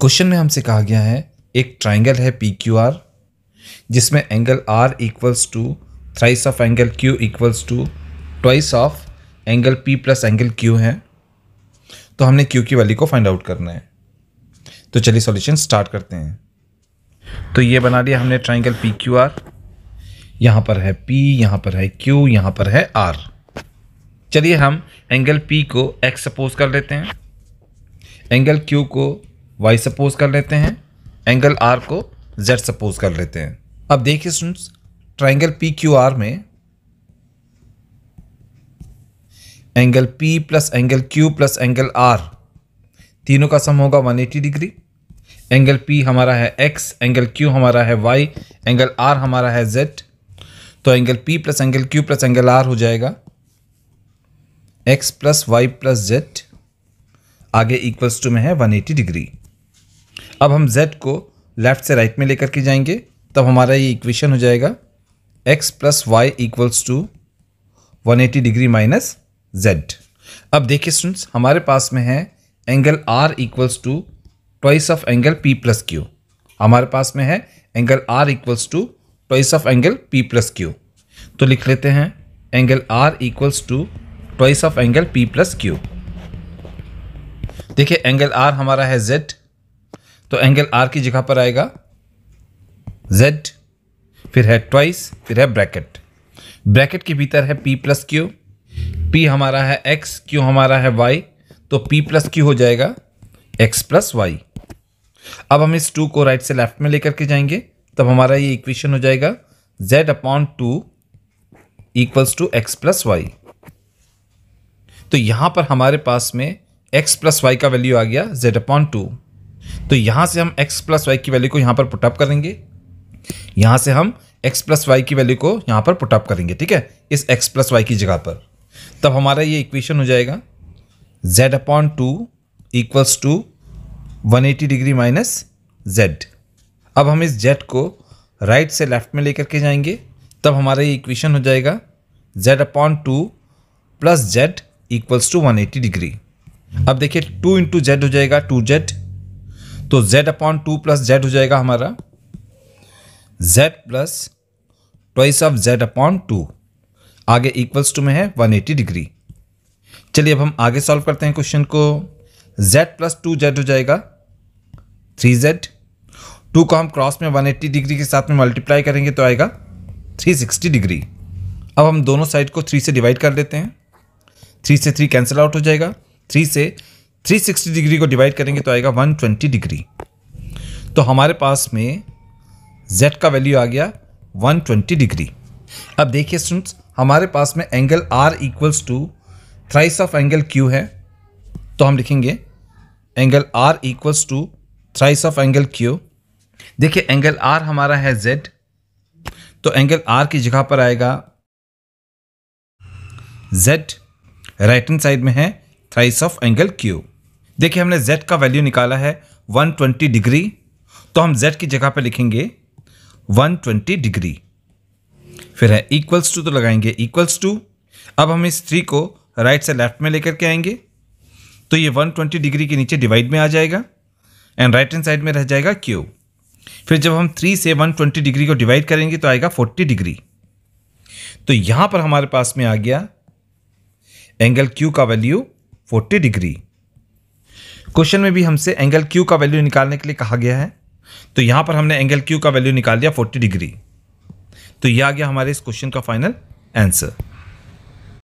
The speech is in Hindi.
क्वेश्चन में हमसे कहा गया है एक ट्राइंगल है पी क्यू आर जिसमें angle R equals to thrice of angle Q equals to twice of angle P plus angle Q है तो हमने क्यू की वैल्यू को फाइंड आउट करना है तो चलिए सॉल्यूशन स्टार्ट करते हैं तो ये बना लिया हमने ट्राइंगल पी क्यू आर यहाँ पर है P यहाँ पर है Q यहाँ पर है R चलिए हम एंगल P को X सपोज कर लेते हैं एंगल Q को वाई सपोज कर लेते हैं एंगल आर को जेड सपोज कर लेते हैं अब देखिए students triangle P Q R में angle P plus angle Q plus angle R तीनों का सम होगा 180 डिग्री एंगल पी हमारा है एक्स एंगल क्यू हमारा है वाई एंगल आर हमारा है जेड तो angle P plus angle Q plus angle R हो जाएगा X plus Y plus Z आगे इक्वल्स टू में है 180 डिग्री अब हम z को लेफ़्ट से राइट में लेकर के जाएंगे तब हमारा ये इक्वेशन हो जाएगा x plus Y equals to one eighty degree minus Z अब देखिए स्टूडेंट्स हमारे पास में है angle r equals to twice of angle p plus Q हमारे पास में है angle r equals to twice of angle p plus Q तो लिख लेते हैं angle r equals to twice of angle p plus Q देखिए एंगल r हमारा है z तो एंगल आर की जगह पर आएगा जेड फिर है ट्वाइस फिर है ब्रैकेट ब्रैकेट के भीतर है पी प्लस क्यू पी हमारा है एक्स क्यू हमारा है वाई तो पी प्लस क्यू हो जाएगा एक्स प्लस वाई अब हम इस टू को राइट से लेफ्ट में लेकर के जाएंगे तब हमारा ये इक्वेशन हो जाएगा Z upon two equals to X plus Y तो यहां पर हमारे पास में एक्स प्लस वाई का वैल्यू आ गया जेड अपॉन टू तो यहां से हम x प्लस वाई की वैल्यू को यहां पर पुटअप करेंगे यहां से हम x प्लस वाई की वैल्यू को यहां पर पुटअप करेंगे ठीक है इस x प्लस वाई की जगह पर तब हमारा ये इक्वेशन हो जाएगा z upon two equals to one eighty degree minus Z अब हम इस जेड को राइट से लेफ्ट में लेकर के जाएंगे तब हमारा ये इक्वेशन हो जाएगा Z upon two plus Z equals to one eighty degree अब देखिए टू इंटू जेड हो जाएगा टू जेड तो z upon two plus Z हो जाएगा हमारा z plus twice of z upon two आगे इक्वल्स टू में है 180 डिग्री चलिए अब हम आगे सॉल्व करते हैं क्वेश्चन को z प्लस टू जेड हो जाएगा 3z टू को हम क्रॉस में 180 डिग्री के साथ में मल्टीप्लाई करेंगे तो आएगा 360 डिग्री अब हम दोनों साइड को थ्री से डिवाइड कर देते हैं थ्री से थ्री कैंसिल आउट हो जाएगा थ्री से 360 डिग्री को डिवाइड करेंगे तो आएगा 120 डिग्री तो हमारे पास में z का वैल्यू आ गया 120 डिग्री अब देखिए स्टूडेंट्स हमारे पास में angle r equals to thrice of angle q है तो हम लिखेंगे angle r equals to thrice of angle q देखिए एंगल r हमारा है z तो एंगल r की जगह पर आएगा z राइट हैंड साइड में है थ्राइस ऑफ एंगल क्यू देखिए हमने z का वैल्यू निकाला है 120 डिग्री तो हम z की जगह पे लिखेंगे 120 डिग्री फिर है इक्वल्स टू तो लगाएंगे इक्वल्स टू अब हम इस थ्री को राइट से लेफ्ट में लेकर के आएंगे तो ये 120 डिग्री के नीचे डिवाइड में आ जाएगा एंड राइट हैंड साइड में रह जाएगा क्यू फिर जब हम थ्री से 120 डिग्री को डिवाइड करेंगे तो आएगा 40 डिग्री तो यहाँ पर हमारे पास में आ गया एंगल क्यू का वैल्यू 40 डिग्री क्वेश्चन में भी हमसे एंगल क्यू का वैल्यू निकालने के लिए कहा गया है तो यहां पर हमने एंगल क्यू का वैल्यू निकाल दिया फोर्टी डिग्री तो यह आ गया हमारे इस क्वेश्चन का फाइनल आंसर